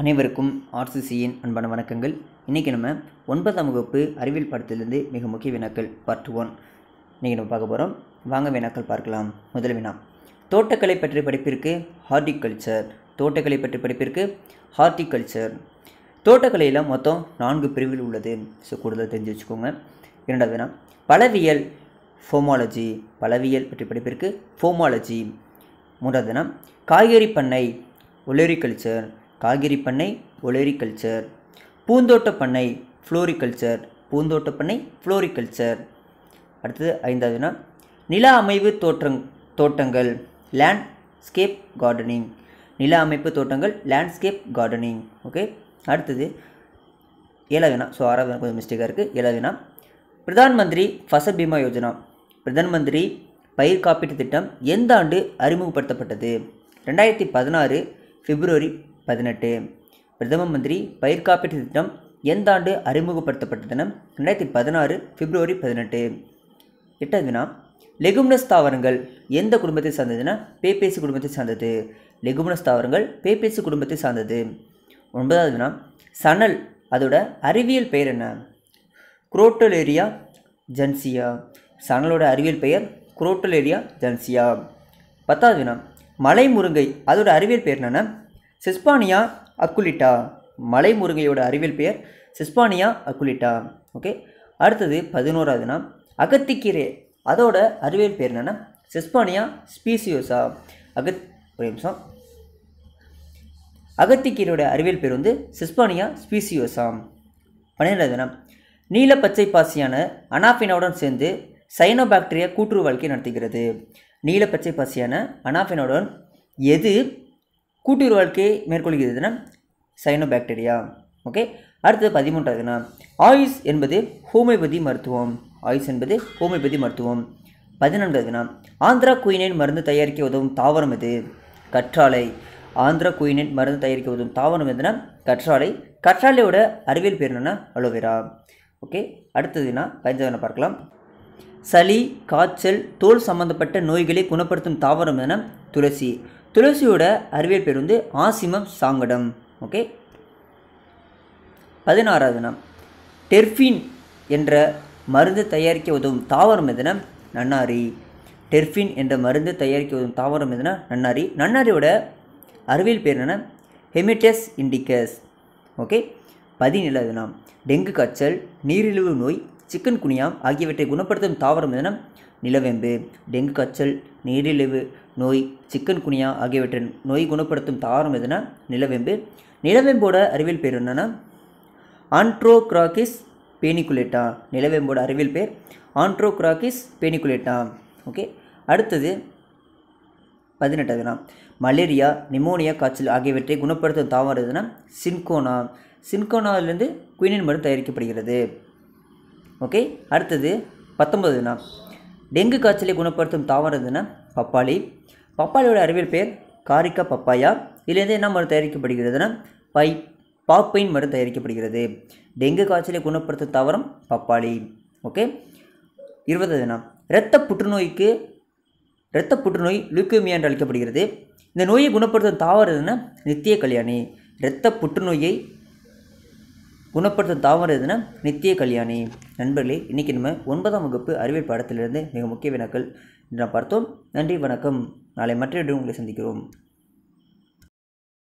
அனைவருக்கும் ஆர்சிசியின் அன்பான வணக்கங்கள் இன்றைக்கி நம்ம ஒன்பதாம் வகுப்பு அறிவியல் படத்திலிருந்து மிக முக்கிய வினாக்கள் பார்ட் ஒன் இன்றைக்கி நம்ம பார்க்க போகிறோம் வாங்க வினாக்கள் பார்க்கலாம் முதல் வினா தோட்டக்கலை பற்றிய படிப்பிற்கு ஹார்டிகல்ச்சர் தோட்டக்கலை பற்றிய படிப்பிற்கு ஹார்டிகல்ச்சர் தோட்டக்கலையில் மொத்தம் நான்கு பிரிவில் உள்ளது ஸோ கூடுதல் தெரிஞ்சு வச்சுக்கோங்க இரண்டாவது வினா பலவியல் ஃபோமாலஜி பலவியல் பற்றி படிப்பிற்கு ஃபோமாலஜி மூன்றாவது வினா காய்கறி பண்ணை ஒலரிகல்ச்சர் காய்கறி பண்ணை ஒலேரிகல்ச்சர் பூந்தோட்ட பண்ணை ஃப்ளோரிகல்ச்சர் பூந்தோட்ட பண்ணை ஃப்ளோரிகல்ச்சர் அடுத்தது ஐந்தாவதுனா நில அமைவு தோற்றங் தோட்டங்கள் லேண்ட்ஸ்கேப் கார்டனிங் நில அமைப்பு தோட்டங்கள் லேண்ட்ஸ்கேப் கார்டனிங் ஓகே அடுத்தது ஏழாவதுனா ஸோ ஆறாவது கொஞ்சம் மிஸ்டேக்காக இருக்குது ஏழாவதுனா பிரதான் மந்திரி ஃபசல் பீமா யோஜனா பிரதான் மந்திரி பயிர் காப்பீட்டு திட்டம் எந்த ஆண்டு அறிமுகப்படுத்தப்பட்டது ரெண்டாயிரத்தி பதினாறு பிப்ரவரி பதினெட்டு பிரதம மந்திரி பயிர் காப்பீட்டு திட்டம் எந்த ஆண்டு தினம் ரெண்டாயிரத்தி பதினாறு பிப்ரவரி பதினெட்டு எட்டாவது வினா லெகுமினஸ் தாவரங்கள் எந்த குடும்பத்தை சார்ந்ததுன்னா பேப்பேசு குடும்பத்தை சார்ந்தது லெகுமினஸ் தாவரங்கள் பேபேசி குடும்பத்தை சார்ந்தது ஒன்பதாவது வினா சணல் அதோட அறிவியல் பெயர் என்ன குரோட்டலேரியா ஜன்சியா சணலோட அறிவியல் பெயர் குரோட்டலேரியா ஜன்சியா பத்தாவது வினா மலை முருங்கை அதோட அறிவியல் பெயர் என்னென்னா சிஸ்பானியா அக்குலிட்டா மலை முருங்கையோட அறிவியல் பெயர் சிஸ்பானியா அக்குலிட்டா ஓகே அடுத்தது பதினோராதுனா அகத்திக்கீரை அதோட அறிவியல் பேர் என்னென்னா சிஸ்பானியா ஸ்பீசியோசா அகத் ஒரு நிமிஷம் அகத்திக்கீரையோட அறிவியல் பேர் வந்து சிஸ்பானியா ஸ்பீசியோசாம் பன்னிரெண்டாவதுனா நீல பச்சை பாசியான அனாஃபினாவுடன் சேர்ந்து சைனோபாக்டீரியா கூட்டுறவு வாழ்க்கை நடத்துகிறது நீல பச்சை பாசியான அனாஃபினாவுடன் எது கூட்டுயிர் வாழ்க்கையை மேற்கொள்கிறதுனா சைனோ சைனோபாக்டீரியா ஓகே அடுத்தது பதிமூன்றாவதுனா ஆயுஷ் என்பது ஹோமியோபதி மருத்துவம் ஆயுஷ் என்பது ஹோமியோபதி மருத்துவம் பதினான்காவதுனா ஆந்திரா குயினேன் மருந்து தயாரிக்க உதவும் தாவரம் எது கற்றாழை ஆந்திரா குயினேன் மருந்து தயாரிக்க உதவும் தாவரம் எதுனா கற்றாழை கற்றாழையோட அறிவியல் பேர் என்னென்னா அலோவேரா ஓகே அடுத்ததுனா பதினஞ்சாவது பார்க்கலாம் சளி காய்ச்சல் தோல் சம்மந்தப்பட்ட நோய்களை குணப்படுத்தும் தாவரம் என துளசி துளசியோட அறிவியல் பேர் வந்து ஆசிமம் சாங்கடம் ஓகே பதினாறாவது தினம் டெர்ஃபின் என்ற மருந்து தயாரிக்க உதவும் தாவரம் எதுனா நன்னாரி டெர்ஃபின் என்ற மருந்து தயாரிக்க உதவும் தாவரம் எதுனா நன்னாரி நன்னாரியோட அறிவியல் பேர் என்னென்னா ஹெமிட்டஸ் இண்டிகஸ் ஓகே பதினேழாவது நாம் டெங்கு காய்ச்சல் நீரிழிவு நோய் சிக்கன் குனியா ஆகியவற்றை குணப்படுத்தும் தாவரம் என நிலவேம்பு டெங்கு காய்ச்சல் நீரிழிவு நோய் சிக்கன் குனியா ஆகியவற்றின் நோய் குணப்படுத்தும் தாவரம் எதுனா நிலவேம்பு நிலவேம்போட அறிவியல் பேர் என்னென்னா ஆண்ட்ரோக்ராக்கிஸ் பேனிகுலேட்டா நிலவேம்போட அறிவியல் பேர் ஆண்ட்ரோக்ராக்கிஸ் பேனிகுலேட்டா ஓகே அடுத்தது பதினெட்டாவதுனா மலேரியா நிமோனியா காய்ச்சல் ஆகியவற்றை குணப்படுத்தும் தாவரம் எதுனா சின்கோனா சின்கோனாவிலேருந்து குயினின் மருந்து தயாரிக்கப்படுகிறது ஓகே அடுத்தது பத்தொம்பதுனா டெங்கு காய்ச்சலை குணப்படுத்தும் தாவரம் எதுனா பப்பாளி பப்பாளியோட அறிவியல் பெயர் காரிக்கா பப்பாயா இதுலேருந்து என்ன மருந்து தயாரிக்கப்படுகிறதுனா பை பாப்பைன் மருந்து தயாரிக்கப்படுகிறது டெங்கு காய்ச்சலை குணப்படுத்தும் தாவரம் பப்பாளி ஓகே இருபது தினம் இரத்த புற்றுநோய்க்கு இரத்த புற்றுநோய் லுக்கேமியா என்று அழைக்கப்படுகிறது இந்த நோயை குணப்படுத்தும் தாவரம் எதுனா நித்திய கல்யாணி இரத்த புற்றுநோயை குணப்படுத்தும் தாவரம் எதுனா நித்திய கல்யாணி நண்பர்களே இன்றைக்கி நம்ம ஒன்பதாம் வகுப்பு அறிவியல் பாடத்திலிருந்து மிக முக்கிய வினாக்கள் என்று நான் பார்த்தோம் நன்றி வணக்கம் நாளை மற்ற உங்களை சந்திக்கிறோம்